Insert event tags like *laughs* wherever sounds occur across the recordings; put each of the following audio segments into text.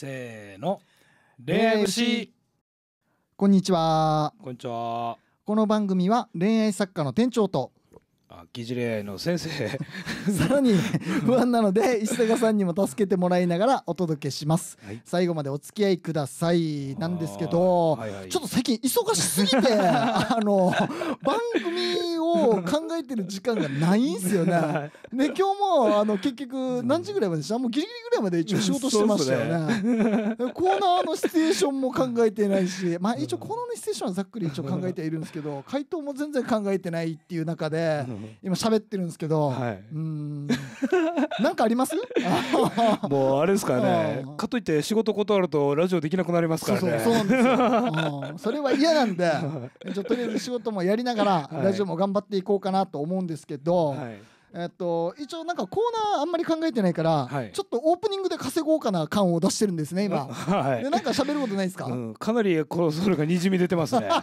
せーの恋愛節こんにちはこんにちはこの番組は恋愛作家の店長とあ疑似恋愛の先生 *laughs* さらに不安なので石坂さんにも助けてもらいながらお届けします、はい、最後までお付き合いくださいなんですけど、はいはい、ちょっと最近忙しすぎて *laughs* あの番組ことを考えてる時間がないんすよね。*laughs* はで今日もあの結局何時ぐらいまでしたもうギリギリぐらいまで一応仕事してましたよね。コーナーのシチュエーションも考えてないし、*laughs* まあ、一応コーナーのシチュエーションはざっくり一応考えているんですけど回答も全然考えてないっていう中で今喋ってるんですけど、はい、うん。*laughs* なんかあります *laughs* もうあれですかねかといって仕事断るとラジオできなくなりますからねそうなんですよ、*laughs* それは嫌なんでちょっととりあえず仕事もやりながらラジオも頑張っていこうかなと思うんですけど、はいえっと、一応なんかコーナーあんまり考えてないから、はい、ちょっとオープニングで稼ごうかな感を出してるんですね今、*laughs* はい、でなんか喋ることないですか、うん、かなりこウルがにじみ出てますね *laughs* や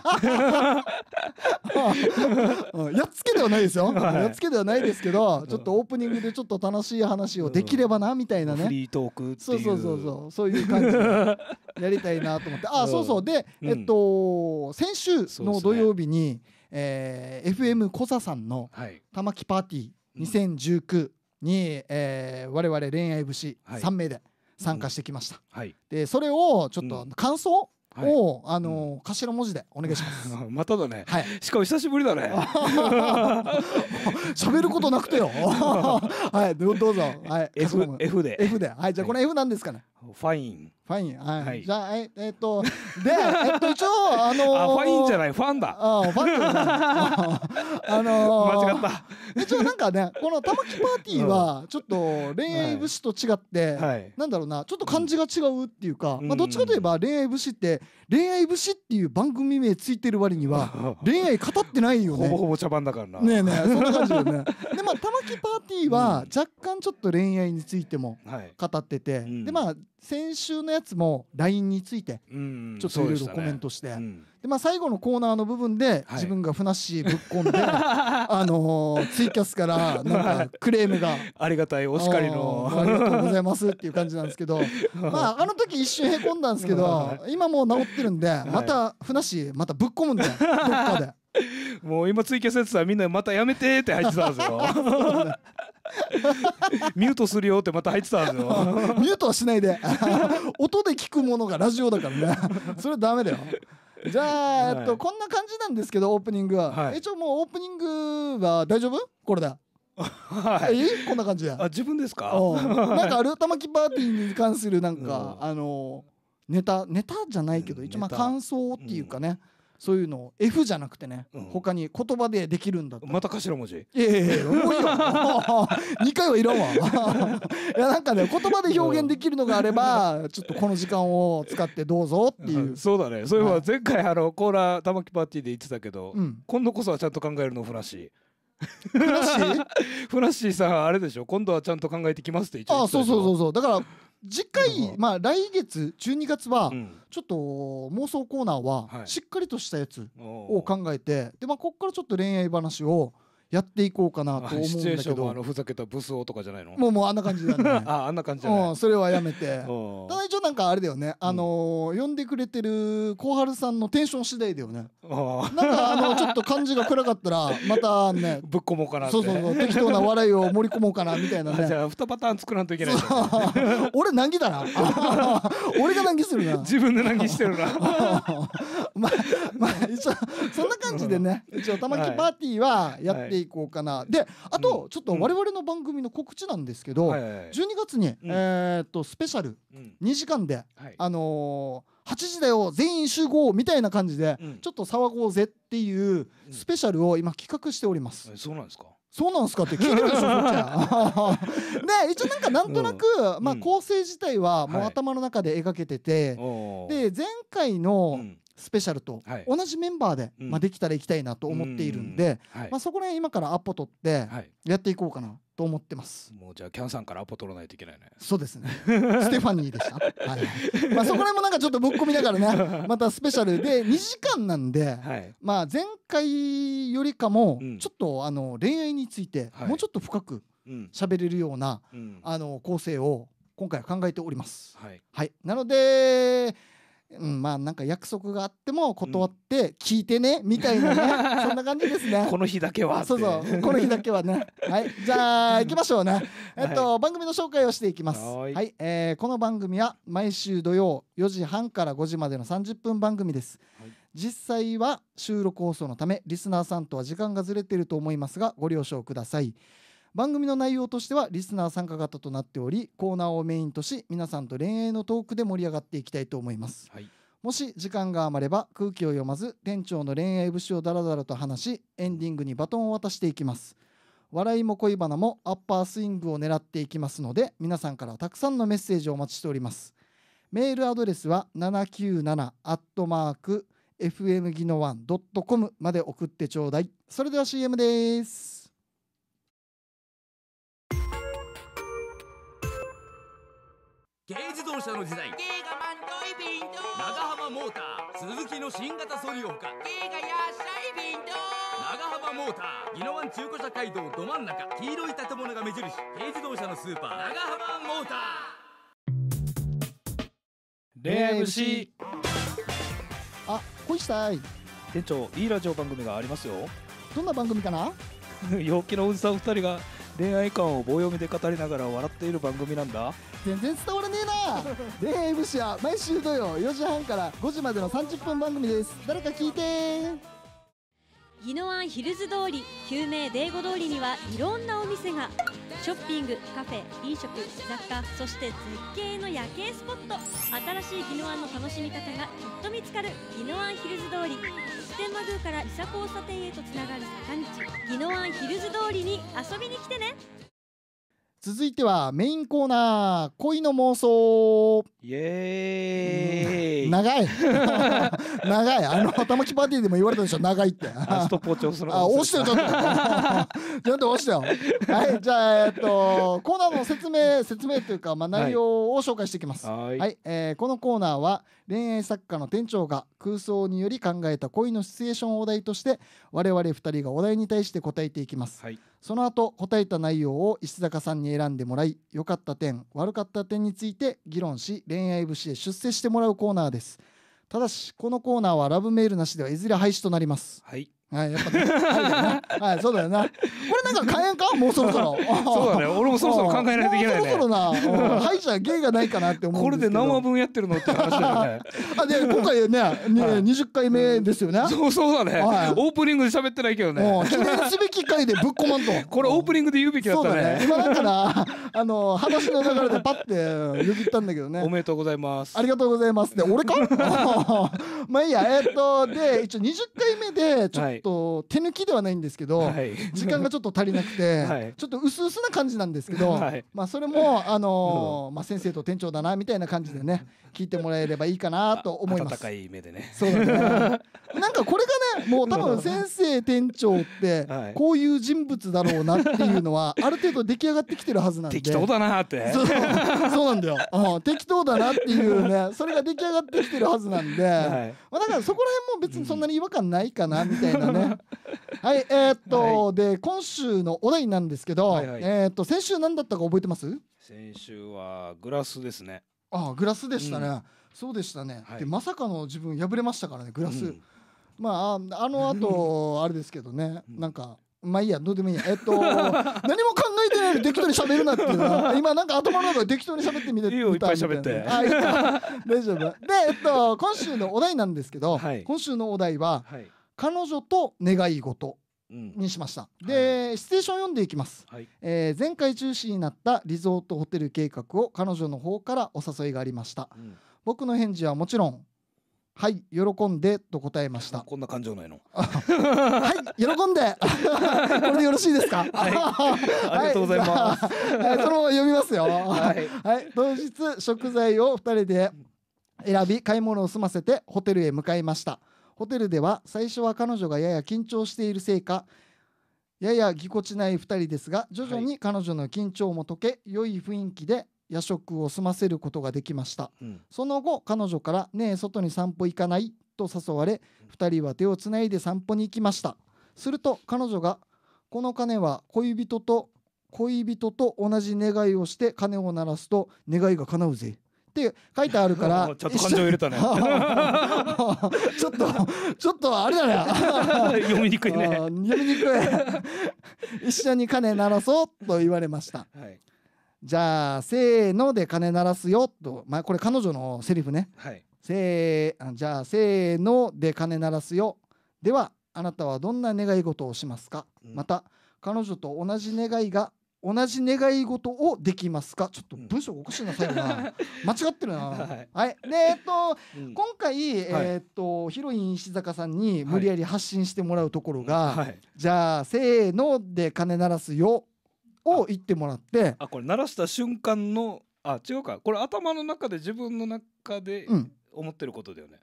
っつけではないですよ、*laughs* はい、やっつけではないですけどちょっとオープニングでちょっと楽しい話をできればなみたいなね、うフリートークそうそうそうそうそういう感じでやりたいなと思ってあ、うん、そうそうで、えっと先週の土曜日に、ねえー、FM コサさんの玉木パーティー、2019に、えー、我々恋愛節3名で参加してきました、でそれをちょっと感想、を、あの頭文字でお願いします。*laughs* まただね。はい。しかも久しぶりだね。*laughs* 喋ることなくてよ。*laughs* はい、どうぞ。はい。F F で。F で。はい、じゃこの F なんですかね。ファイン。ファイン、はい。はい、じゃあ、え、えっと、で、えっと、一応、*laughs* あのー、あ、ファインじゃない、ファンだ。あ、ファンだ。あのー、間違った。一応、なんかね、この玉木パーティーは、ちょっと恋愛節と違って、はい、なんだろうな、ちょっと感じが違うっていうか、うん、まあ、どっちかといえば、恋愛節って、恋愛節っていう番組名ついてる割には、*laughs* 恋愛語ってないよね。ほぼほぼ茶番だからな。ねえねえ、そんな感じだよね。*laughs* で、まあ、玉木パーティーは、若干ちょっと恋愛についても語ってて、うん、で、まあ、先週のやつも LINE についてちょっといろいろコメントして、うんねうん、でまあ、最後のコーナーの部分で自分がふなっしーぶっ込んで、はい、あのー、ツイキャスからなんかクレームがありがたいお叱りのありがとうございますっていう感じなんですけど *laughs* まああの時一瞬へこんだんですけど今もう治ってるんでまたふなっしーまたぶっ込むんで *laughs* どっかで。もう今ツイキャスやってたらみんなまたやめてって入ってたんですよ *laughs* *laughs* ミュートするよってまた入ってたんですよ *laughs* ミュートはしないで *laughs* 音で聞くものがラジオだからねそれはダメだよじゃあ、はい、えっと、こんな感じなんですけどオープニングは、はい、一応もうオープニングは大丈夫これだはい、えこんな感じであ自分ですかなんかある玉木パーティーに関するなんか、うん、あのネタネタじゃないけど一応まあ感想っていうかね、うんそういうのを F じゃなくてね、うん、他に言葉でできるんだまた頭文字いやいやいやも2 *laughs* 回はいらんわ *laughs* いやなんかね言葉で表現できるのがあればちょっとこの時間を使ってどうぞっていう、うん、そうだねそういえば前回あのコーラ玉木パーティーで言ってたけど、うん、今度こそはちゃんと考えるのフラッシーフラッシー *laughs* フラッシーさんあれでしょ今度はちゃんと考えてきますって言ってあそうそうそうそうだから次回、まあ、来月12月は、ちょっと妄想コーナーはしっかりとしたやつを考えて、でまあ、ここからちょっと恋愛話を。やっていこうかなと思うんだけどあのふざけたブス男とかじゃないのもうもうあんな感じだね *laughs* ああんな感じじゃそれはやめて *laughs* ただ一応なんかあれだよねあのー、呼んでくれてる小春さんのテンション次第だよねなんかあのちょっと感じが暗かったらまたね *laughs* ぶっこもうかなそうそうそう適当な笑いを盛り込もうかなみたいなねじゃあ2パターン作らんといけない俺難儀だな俺が難儀するな自分で難儀してるなまあまあ一応そんな感じでね一応玉木パーティーはやっていいこうかなであとちょっと我々の番組の告知なんですけど、うん、12月に、えっとスペシャル2時間で、あのー、8時だよ全員集合みたいな感じで、ちょっと騒ごうぜっていうスペシャルを今企画しております。そうなんですかそうなんですかって聞いてるでしょ、そっちは。*laughs* *laughs* で、一応なんかなんとなく、まあ構成自体はもう頭の中で描けてて、で、前回のスペシャルと同じメンバーで、まあ、できたら行きたいなと思っているんで、まあ、そこら辺今からアポ取ってやっていこうかなと思ってます、もうじゃあキャンさんからアポ取らないといけないねそうですね *laughs* ステファニーでした、はいまあ、そこら辺もなんかちょっとぶっ込みながらね *laughs* またスペシャルで2時間なんで、はい、まあ、前回よりかもちょっとあの恋愛についてもうちょっと深く喋れるような、あの構成を今回は考えております。はい、はい、なのでうん、まあなんか約束があっても断って聞いてね、みたいなね、そんな感じですね *laughs* この日だけはそうそうこの日だけはねはいじゃあ行きましょうねえっと、はい、番組の紹介をしていきますはい、えー、この番組は毎週土曜4時半から5時までの30分番組です、はい、実際は収録放送のためリスナーさんとは時間がずれていると思いますがご了承ください番組の内容としてはリスナー参加型となっておりコーナーをメインとし皆さんと恋愛のトークで盛り上がっていきたいと思います、はい、もし時間が余れば空気を読まず店長の恋愛節をダラダラと話しエンディングにバトンを渡していきます笑いも恋バナもアッパースイングを狙っていきますので皆さんからたくさんのメッセージをお待ちしておりますメールアドレスは797アットマーク fm ギノワン .com まで送ってちょうだいそれでは CM です車の時代長浜モーター鈴木の新型ソリオか長浜モーター宜野湾中古車街道ど真ん中黄色い建物が目印軽自動車のスーパー長浜モーターレムシあ恋したい店長いいラジオ番組がありますよどんな番組かな *laughs* 陽気なおじさん二人が恋愛観を棒読みで語りながら笑っている番組なんだ全然伝わ *laughs* 恋愛武は毎週土曜4時半から5時までの30分番組です誰か聞いて宜野湾ヒルズ通り救命デーゴ通りにはいろんなお店がショッピングカフェ飲食雑貨そして絶景の夜景スポット新しい宜野湾の楽しみ方がきっと見つかる宜野湾ヒルズ通り普天満宮から伊佐交差点へとつながる坂道宜野湾ヒルズ通りに遊びに来てね続いてはメインコーナー恋の妄想イエーイ、長い *laughs* 長いあの頭きパーティーでも言われたでしょ長いってあストップをするあ押してよちょっと *laughs* ちょっと押してよはいじゃあえっとコーナーの説明説明というか、まあ、内容を紹介していきますはい、はい、えー、このコーナーは恋愛作家の店長が空想により考えた恋のシチュエーションをお題として我々2人がお題に対して答えていきます、はい、その後答えた内容を石坂さんに選んでもらい良かった点悪かった点について議論し恋愛節へ出世してもらうコーナーですただしこのコーナーはラブメールなしではいずれ廃止となります、はい、はい、やっぱね。はい、そうだよな。これなんか変えんかもうそろそろ。*laughs* そうだね。俺もそろそろ考えないといけないね。そろそろな、歯医者芸がないかなって思うこれで何話分やってるのって話だよね。*laughs* あ、で、今回ね、20回目ですよね。そうそうだね。オープニングで喋ってないけどね。記念すべき回でぶっこまんと。これオープニングで言うべきだったね。今だから、あの話の流れでパッてよぎったんだけどねおめでとうございますありがとうございますで俺か *laughs* まあいいやえー、っとで一応20回目でちょっと、手抜きではないんですけど、はい、時間がちょっと足りなくて、*laughs* はい、ちょっと薄々な感じなんですけど、はい、まあそれもあのまあ先生と店長だなみたいな感じでね聞いてもらえればいいかなと思います温い目でねそうだねなんかこれがねもう多分先生店長ってこういう人物だろうなっていうのはある程度出来上がってきてるはずなんで適当だなってそうなんだよ、うん、適当だなっていうねそれが出来上がってきてるはずなんで、はい、まあ、だからそこら辺も別にそんなに違和感ないかなみたいなね *laughs* はいえー、っと、はい、で今週のお題なんですけど、はいはい、えー、っと先週何だったか覚えてます先週はグラスですねああグラスでしたね、うん、そうでしたね、でまさかの自分破れましたからねグラス、うんまあ、あのあと *laughs* あれですけどね、なんかまあいいやどうでもいいやえっと *laughs* 何も考えてないで適当に喋るなっていうのは今なんか頭の中で適当に喋ってみていいよいっぱい喋ってあいい *laughs* 大丈夫でえっと今週のお題なんですけど、はい、今週のお題は、はい、彼女と願い事にしました、で、はい、シチュエーション読んでいきます、はい、えー、前回中止になったリゾートホテル計画を彼女の方からお誘いがありました、うん、僕の返事はもちろんはい、喜んでと答えました。こんな感情ないの。はい、喜んで。*laughs* これでよろしいですか。はい、ありがとうございます。はい、その読みますよ。はい、はい、当日食材を二人で選び、買い物を済ませてホテルへ向かいました。ホテルでは最初は彼女がやや緊張しているせいか。ややぎこちない二人ですが徐々に彼女の緊張も解け、はい、良い雰囲気で夜食を済ませることができました、うん、その後彼女から「ねえ外に散歩行かない?」と誘われ2人は手をつないで散歩に行きましたすると彼女が「この鐘は恋人と恋人と同じ願いをして鐘を鳴らすと願いが叶うぜ」って書いてあるから *laughs* ちょっと感情入れたね *laughs* ちょっとちょっとあれだね *laughs* 読みにくいね読みにくい一緒に鐘鳴らそうと言われました、はいじゃあせーので鐘鳴らすよと、まあ、これ彼女のセリフね、はい、せーじゃあせーので鐘鳴らすよではあなたはどんな願い事をしますか、うん、また彼女と同じ願いが同じ願い事をできますかちょっと文章おかしいな、最後な *laughs* 間違ってるな、はいはい、でえっと、うん、今回、えー、っとヒロイン石坂さんに無理やり発信してもらうところが、はい、じゃあせーので鐘鳴らすよを言ってもらってあこれ鳴らした瞬間のあ違うかこれ頭の中で自分の中で思ってることだよね、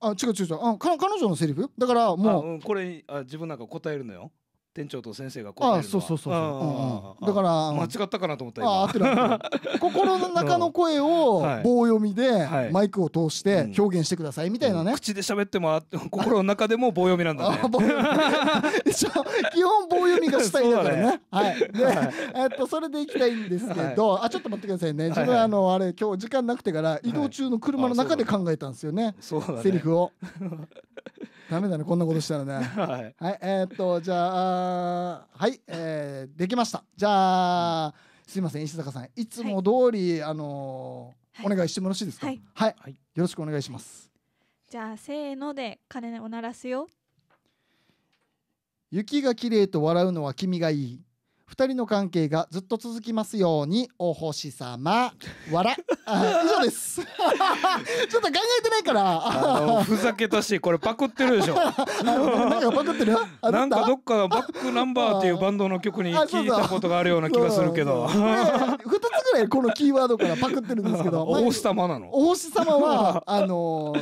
あ違う違う違うあ彼女のセリフだからもう、うん、これあ自分なんか答えるのよ店長と先生があそうそうそうそう、だから間違ったかなと思ったああってな心の中の声を *laughs* 棒読みでマイクを通して表現してくださいみたいなね、口で喋っても *laughs* 心の中でも棒読みなんだね *laughs* 基本棒読みがしたいだからね、はいで、えっとそれでいきたいんですけど、あちょっと待ってくださいね自分、はあのあれ今日時間なくてから移動中の車の中で考えたんですよね、ねセリフをダメだねこんなことしたらね *laughs* はい、はい、えー、っとじゃあはいえー、できましたじゃあ、うん、すいません石坂さんいつも通り、はい、あのー、お願いしてもよろしいですか、はい、はい、よろしくお願いしますじゃあせーので鐘を鳴らすよ雪が綺麗と笑うのは君がいい2人の関係がずっと続きますようにお星様笑ら *laughs* 以上です *laughs* ちょっと考えてないからふざけたしこれパクってるでしょ *laughs* なんかパクってるなんかどっかバックナンバーっていうバンドの曲に聞いたことがあるような気がするけど2ぐらいこのキーワードからパクってるんですけどお星 *laughs* 様なのお星 *laughs* 様はあの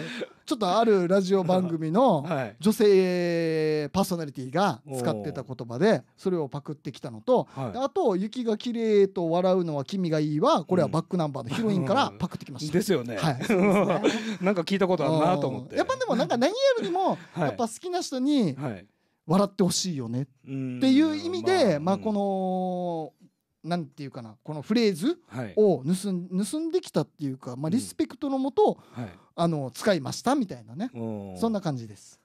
ちょっとあるラジオ番組の *laughs* 女性パーソナリティが使ってた言葉でそれをパクってきたのと、はい、あと「雪が綺麗と笑うのは君がいいは」これはバックナンバーのヒロインからパクってきました。ですよね。はい、ねなんか聞いたことあるなと思って。やっぱでもなんか何やるにも、やっぱ好きな人に笑ってほしいよねっていう意味で、まあこのなんていうかなこのフレーズを盗んはい、盗んできたっていうか、まあ、リスペクトのもと、うんはい、あの使いましたみたいなねそんな感じです。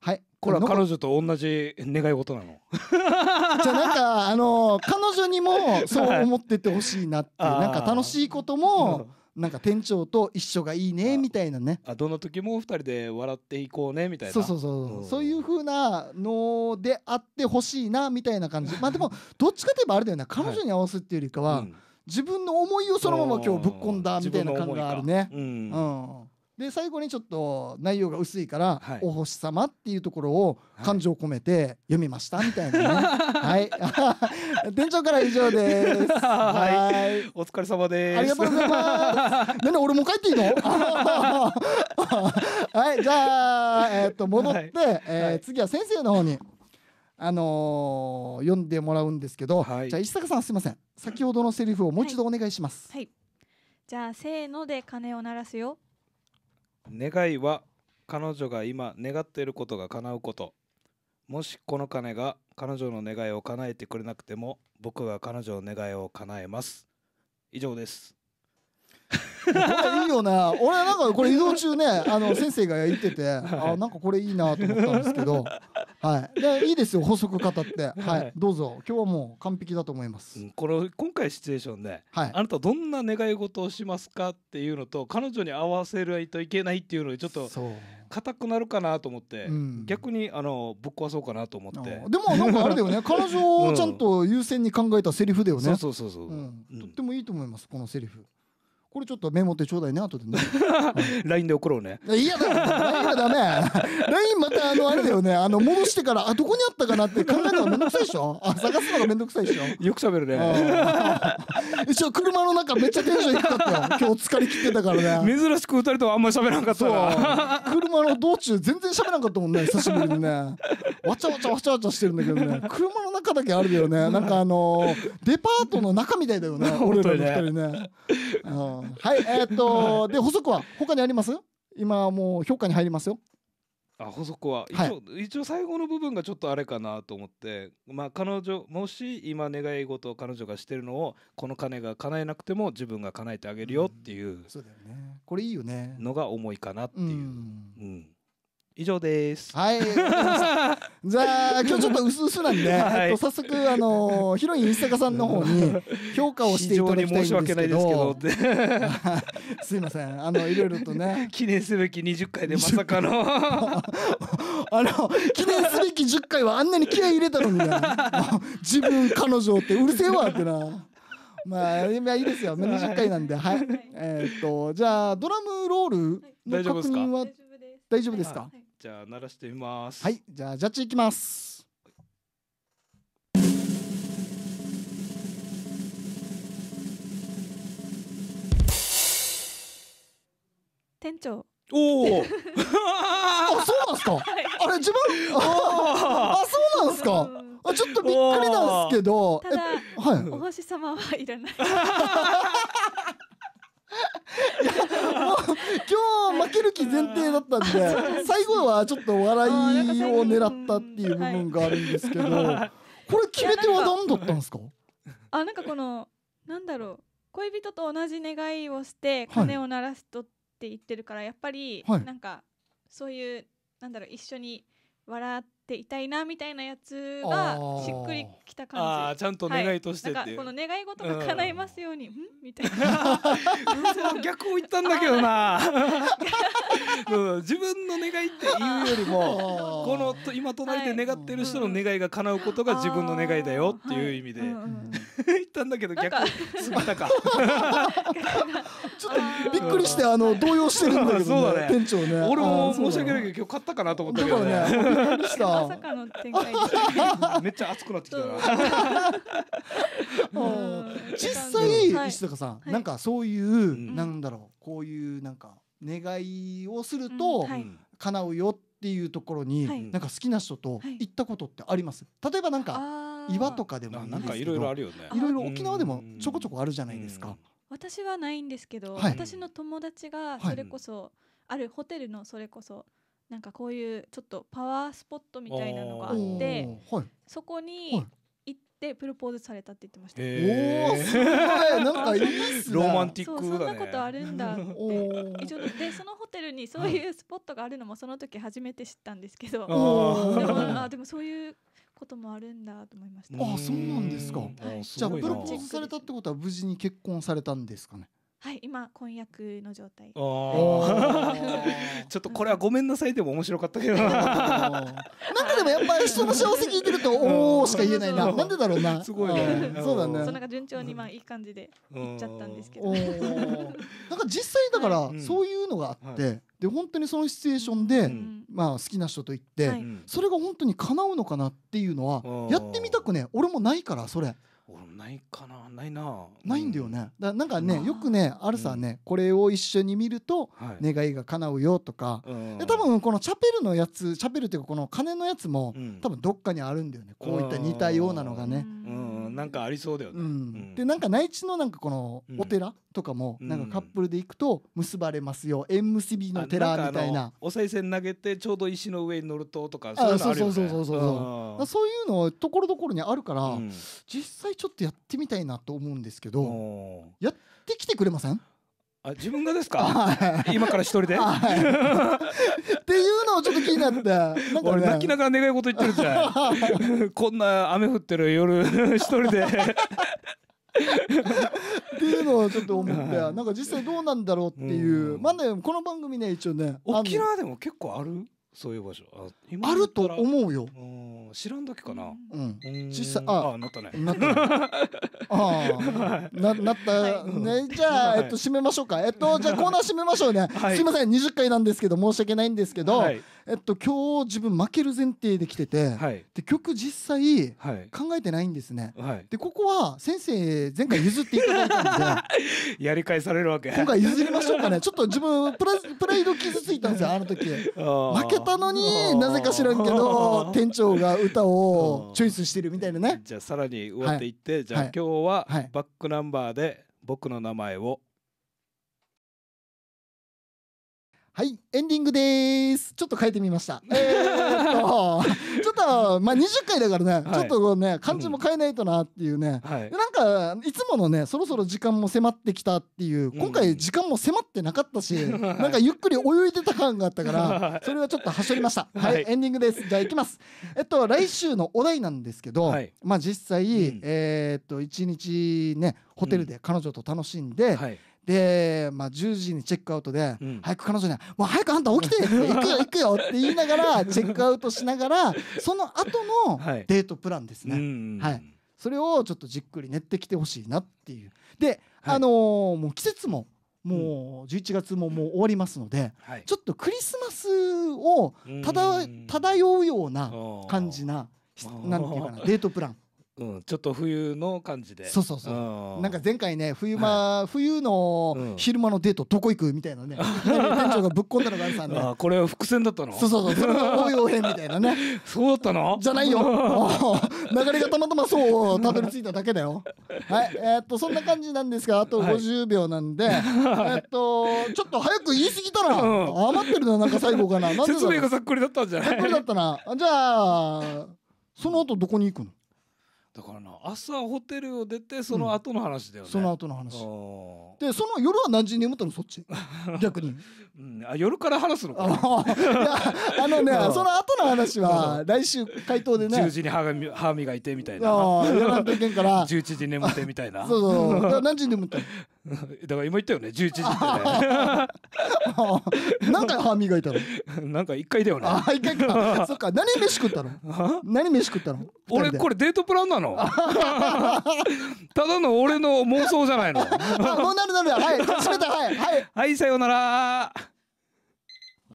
はい、これは彼女と同じ願い事なの *laughs* じゃあなんかあのー、彼女にもそう思っててほしいなって、はい、なんか楽しいこともなんか店長と一緒がいいねみたいなねあどの時も2人で笑っていこうねみたいなそうそうそう、うん、そういうふうなのであってほしいなみたいな感じ *laughs* まあでもどっちかといえばあれだよね彼女に合わすっていうよりかは、はいうん、自分の思いをそのまま今日ぶっ込んだみたいな感があるねうん、うんで最後にちょっと内容が薄いから、はい、お星様っていうところを感情を込めて読みましたみたいなね。*laughs* はい。*laughs* 店長から以上です。はい。お疲れ様です。ありがとうございます。*laughs* なんで俺も帰っていいの？はい。じゃあえっ、と戻って、はい、えーはい、次は先生の方に。あのー、読んでもらうんですけど、はい、じゃあ石坂さんすみません先ほどのセリフをもう一度お願いします、はいじゃあせーので鐘を鳴らすよ願いは彼女が今願っていることが叶うこともしこの金が彼女の願いを叶えてくれなくても僕は彼女の願いを叶えます以上ですこれいいよね俺はなんかこれ移動中ねあの先生が言ってて、あなんかこれいいなと思ったんですけどはいでいいですよ補足語って *laughs* はい、どうぞ今日はもう完璧だと思います、うん、この今回シチュエーションで、はい、あなたどんな願い事をしますかっていうのと彼女に合わせないといけないっていうのでちょっと硬くなるかなと思って、うん、逆にあのぶっ壊そうかなと思ってでもなんかあれだよね *laughs* 彼女をちゃんと優先に考えたセリフだよね、そうそうそうう、ん、とってもいいと思いますこのセリフこれちょっとメモってちょうだいね後でね LINE *laughs* で送ろうねいやだ LINE はダメ LINE またあのあれだよねあの戻してからあどこにあったかなって考えるのがめんどくさいでしょあ探すのがめんどくさいでしょよく喋るね *laughs* 一応車の中めっちゃテンション低かったよ今日疲れ切ってたからね珍しく2人とはあんまり喋らんかった車の道中全然喋らんかったもんね久しぶりにねわちゃわちゃわちゃわちゃしてるんだけどね車の中だけあるよねなんかあのデパートの中みたいだよね俺らの2人ね、はいえっとで補足は他にあります今もう評価に入りますよあ細子は一応はい、一応最後の部分がちょっとあれかなと思って、まあ、彼女もし今願い事を彼女がしてるのをこの金が叶えなくても自分が叶えてあげるよっていう、うん、そうだよねこれいいよねのが重いかなっていう。うん、うん以上です。はい。*laughs* じゃあ今日ちょっと薄々なんで、はい、早速あの *laughs* ヒロイン伊坂さんの方に評価をしていただきたいんですけど。すけどすいません。あのいろいろとね。*laughs* 記念すべき20回でまさかの。あの記念すべき10回はあんなに気合い入れたのに、ね、自分彼女ってうるせえわってな。まあ、今いいですよ。20回なんで、はい。えっと、じゃあ、ドラムロールの確認は大丈夫ですか、はいじゃあ鳴らしてみますはいじゃあジャッジいきます店長おおあそうなんすか、*laughs* あれ自分 *laughs* あそうなんすか、あちょっとびっくりなんすけどただ、はい、お星様はいらない *laughs* 今日負ける気前提だったんで、*laughs* 最後はちょっと笑いを狙ったっていう部分があるんですけど、これ決め手は何だったんですかあなんかこのなんだろう恋人と同じ願いをして鐘を鳴らすとって言ってるから、やっぱりなんかそういうなんだろう一緒に笑って。ていたいなみたいなやつがしっくりきた感じああちゃんと願いとしてってはい、この願い事が叶いますように、うん、んみたいな *laughs* 逆を言ったんだけどな *laughs* 自分の願いって言うよりもこの今隣で願ってる人の願いが叶うことが自分の願いだよっていう意味で、はいうんうんったんだけど逆にすぎたかちょっとびっくりしてあの動揺してるんだけどね店長ね俺も申し訳ないけど今日買ったかなと思ったけどねまさかの展開めっちゃ熱くなってきたな実際石坂さんなんかそういうなんだろうこういうなんか願いをすると叶うよっていうところになんか好きな人と行ったことってあります例えばなんか岩とかでもいいですけどいろいろあるよねいろいろ沖縄でもちょこちょこあるじゃないですか私はないんですけど、はい、私の友達がそれこそ、はい、あるホテルのそれこそなんかこういうちょっとパワースポットみたいなのがあって、はい、そこに行ってプロポーズされたって言ってました、おおすごいなんかいいっすねロマンティック、ね、そんなことあるんだって。でそのホテルにそういうスポットがあるのもその時初めて知ったんですけどでもあでもそういうこともあるんだと思いました。あ、そうなんですか。じゃあプロポーズされたってことは無事に結婚されたんですかね。はい今婚約の状態 *laughs* ちょっとこれはごめんなさいでも面白かったけどな *laughs* んかでもやっぱり人の幸せ聞いてるとおおしか言えないななんでだろうなすごいそうだねそなんか順調にまあいい感じでいっちゃったんですけど *laughs* なんか実際だからそういうのがあって、で本当にそのシチュエーションで、まあ好きな人と行って、それが本当に叶うのかなっていうのはやってみたくね俺もないからそれないかなないなないんだよね、だなんかね、よくねあるさね、これを一緒に見ると願いが叶うよとか、で多分このチャペルのやつチャペルっていうかこの鐘のやつも、多分どっかにあるんだよねこういった似たようなのがね。なんかありそうだよね。でなんか内地のなんかこのお寺とかも、なんかカップルで行くと結ばれますよ縁結びの寺みたいなお賽銭投げてちょうど石の上に乗るととかそういうのあるよね。そうそうそうそうそういうのところどころにあるから、実際ちょっとやってみたいなと思うんですけどやってきてくれませんあ自分がですか、*laughs* 今から一人で、*laughs* っていうのをちょっと気になってなんか、ね、俺泣きながら願い事言ってるじゃん *laughs* こんな雨降ってる夜一人でっていうのをちょっと思って、なんか実際どうなんだろうっていう、まあねこの番組ね一応ね沖縄でも結構あるそういう場所ああると思うよ知らんだけかなうん実際ああなったねなったね *laughs* あななったねじゃあ、えっと締めましょうかえっとじゃあコーナー締めましょうね、はい、すいません20回なんですけど申し訳ないんですけど、はいえっと、今日自分負ける前提で来てて、はい、で曲実際考えてないんですね、はい、でここは先生前回譲っていただいたんで *laughs* やり返されるわけ今回譲りましょうかねちょっと自分プラプライド傷ついたんですよあの時 *laughs* 負けたのになぜか知らんけど *laughs* 店長が歌をチョイスしてるみたいなねじゃあさらに上っていって、はい、じゃあ今日はバックナンバーで僕の名前をはい、エンディングです。ちょっと変えてみました。えー、と *laughs* ちょっと、まあ、20回だからね、はい、ちょっとね、漢字も変えないとなっていうね、はい、なんか、いつものね、そろそろ時間も迫ってきたっていう、今回時間も迫ってなかったし、*laughs* なんかゆっくり泳いでた感があったから、それはちょっとはしょりました。はい、はい、エンディングです。じゃあ行きます。えっと、来週のお題なんですけど、はい、まあ実際、うん、えー、っと、1日ね、ホテルで彼女と楽しんで、うんはい、で、まあ、10時にチェックアウトで、うん、早く彼女に「もう早くあんた起きて!」行くよ行くよ」*laughs* って言いながらチェックアウトしながらその後のデートプランですね。はい、はい、それをちょっとじっくり練ってきてほしいなっていう。で、はい、あのー、もう季節ももう11月ももう終わりますので、うん、ちょっとクリスマスを漂うような感じな、なんていうかな、デートプラン。うん、ちょっと冬の感じでそうそうそう、なんか前回ね冬間、はい、冬の昼間のデートどこ行くみたいなね、う *laughs* 店長がぶっ込んだのがあるさんねこれは伏線だったのそうそうそうそ応用編みたいなね *laughs* そうだったのじゃないよ *laughs* 流れがたまたまそうたどり着いただけだよはいえー、っとそんな感じなんですがあと50秒なんで、はい、えっとちょっと早く言い過ぎたら、うん、余ってるななんか最後かな説明がざっくりだったんじゃないざっくりだったなじゃあその後どこに行くのだからな朝ホテルを出てその後の話だよね、その後の話でその夜は何時に眠ったのそっち *laughs* 逆に、うん、あ夜から話すのかあのねその後の話は来週回答でね10時に歯が歯磨いてみたいなあやらんといけんから11 *laughs* 時眠ってみたいなそうそう何時に眠ったの *laughs* だから今言ったよね11時ってね何回歯磨いたの *laughs* なんか一回だよねああ回か *laughs* そっか何飯食ったの何飯食ったの俺これデートプランなのただの俺の妄想じゃないのもうなるなるはい閉めたはいはい、はい、さようなら